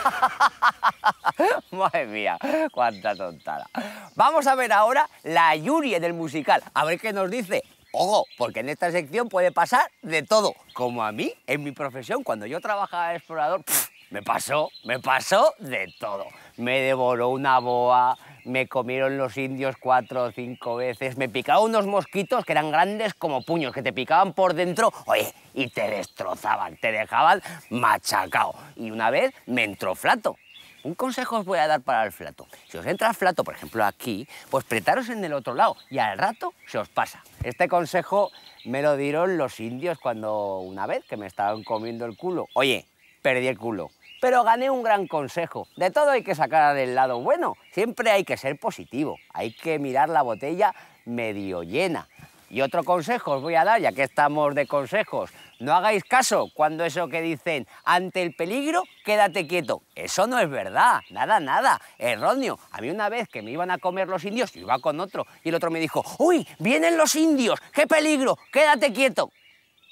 Madre mía, cuánta tontada. Vamos a ver ahora la Yuri del musical, a ver qué nos dice. Ojo, porque en esta sección puede pasar de todo. Como a mí, en mi profesión, cuando yo trabajaba explorador, me pasó, me pasó de todo. Me devoró una boa, me comieron los indios cuatro o cinco veces, me picaban unos mosquitos que eran grandes como puños, que te picaban por dentro, oye, y te destrozaban, te dejaban machacado. Y una vez me entró flato. Un consejo os voy a dar para el flato. Si os entra flato, por ejemplo, aquí, pues pretaros en el otro lado y al rato se os pasa. Este consejo me lo dieron los indios cuando una vez que me estaban comiendo el culo. Oye, perdí el culo pero gané un gran consejo. De todo hay que sacar del lado bueno, siempre hay que ser positivo, hay que mirar la botella medio llena. Y otro consejo os voy a dar, ya que estamos de consejos, no hagáis caso cuando eso que dicen, ante el peligro, quédate quieto. Eso no es verdad, nada, nada, erróneo. A mí una vez que me iban a comer los indios, yo iba con otro, y el otro me dijo, uy, vienen los indios, qué peligro, quédate quieto.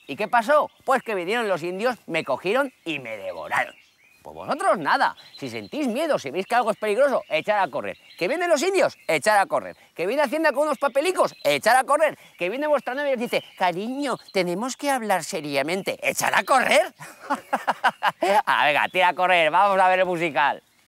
¿Y qué pasó? Pues que vinieron los indios, me cogieron y me devoraron. Pues vosotros nada. Si sentís miedo, si veis que algo es peligroso, echar a correr. Que vienen los indios, echar a correr. Que viene Hacienda con unos papelicos, echar a correr. Que viene vuestra novia y os dice, cariño, tenemos que hablar seriamente, echar a correr. Ah, venga, tira a correr, vamos a ver el musical.